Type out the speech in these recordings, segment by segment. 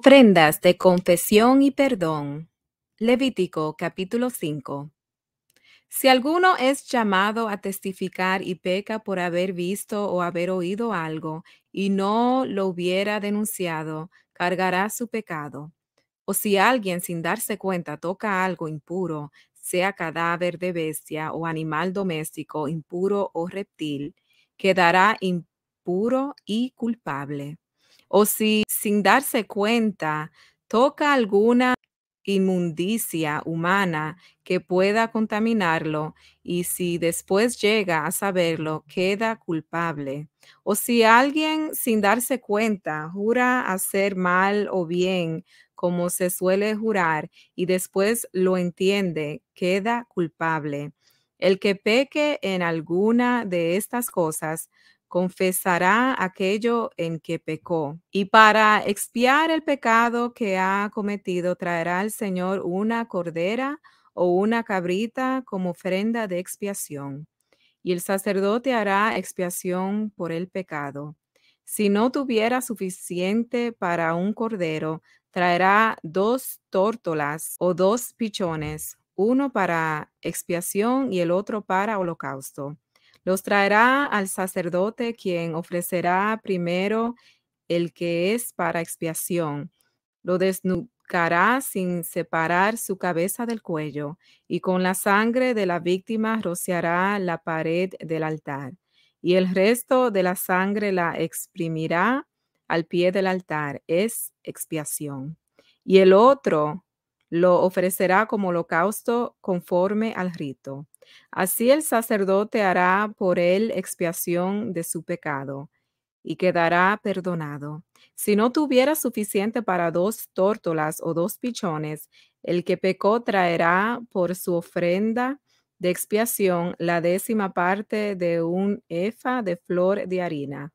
Ofrendas de confesión y perdón. Levítico capítulo 5. Si alguno es llamado a testificar y peca por haber visto o haber oído algo y no lo hubiera denunciado, cargará su pecado. O si alguien sin darse cuenta toca algo impuro, sea cadáver de bestia o animal doméstico impuro o reptil, quedará impuro y culpable o si sin darse cuenta toca alguna inmundicia humana que pueda contaminarlo y si después llega a saberlo, queda culpable. O si alguien sin darse cuenta jura hacer mal o bien, como se suele jurar, y después lo entiende, queda culpable. El que peque en alguna de estas cosas confesará aquello en que pecó. Y para expiar el pecado que ha cometido, traerá al Señor una cordera o una cabrita como ofrenda de expiación. Y el sacerdote hará expiación por el pecado. Si no tuviera suficiente para un cordero, traerá dos tórtolas o dos pichones, uno para expiación y el otro para holocausto los traerá al sacerdote quien ofrecerá primero el que es para expiación. Lo desnudará sin separar su cabeza del cuello y con la sangre de la víctima rociará la pared del altar. Y el resto de la sangre la exprimirá al pie del altar. Es expiación. Y el otro lo ofrecerá como holocausto conforme al rito. Así el sacerdote hará por él expiación de su pecado y quedará perdonado. Si no tuviera suficiente para dos tórtolas o dos pichones, el que pecó traerá por su ofrenda de expiación la décima parte de un efa de flor de harina.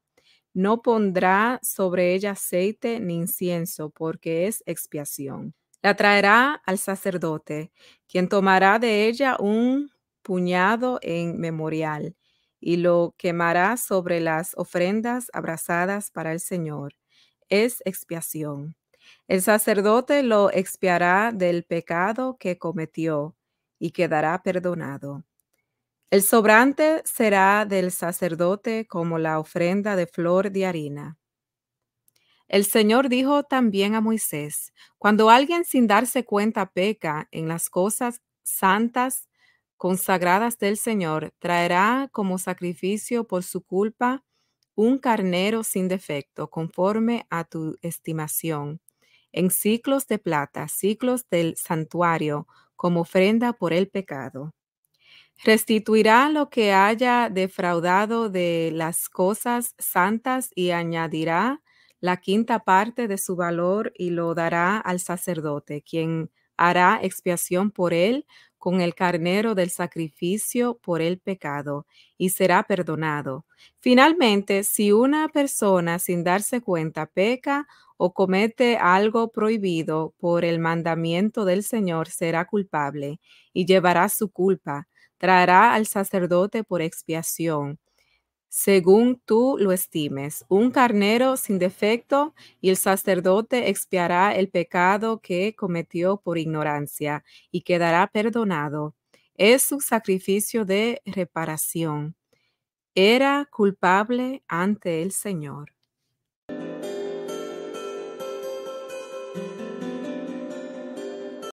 No pondrá sobre ella aceite ni incienso, porque es expiación. La traerá al sacerdote, quien tomará de ella un puñado en memorial y lo quemará sobre las ofrendas abrazadas para el Señor. Es expiación. El sacerdote lo expiará del pecado que cometió y quedará perdonado. El sobrante será del sacerdote como la ofrenda de flor de harina. El Señor dijo también a Moisés, cuando alguien sin darse cuenta peca en las cosas santas consagradas del Señor, traerá como sacrificio por su culpa un carnero sin defecto, conforme a tu estimación, en ciclos de plata, ciclos del santuario, como ofrenda por el pecado. Restituirá lo que haya defraudado de las cosas santas y añadirá la quinta parte de su valor y lo dará al sacerdote, quien hará expiación por él con el carnero del sacrificio por el pecado, y será perdonado. Finalmente, si una persona sin darse cuenta peca o comete algo prohibido por el mandamiento del Señor, será culpable y llevará su culpa, traerá al sacerdote por expiación según tú lo estimes, un carnero sin defecto, y el sacerdote expiará el pecado que cometió por ignorancia y quedará perdonado. Es su sacrificio de reparación. Era culpable ante el Señor.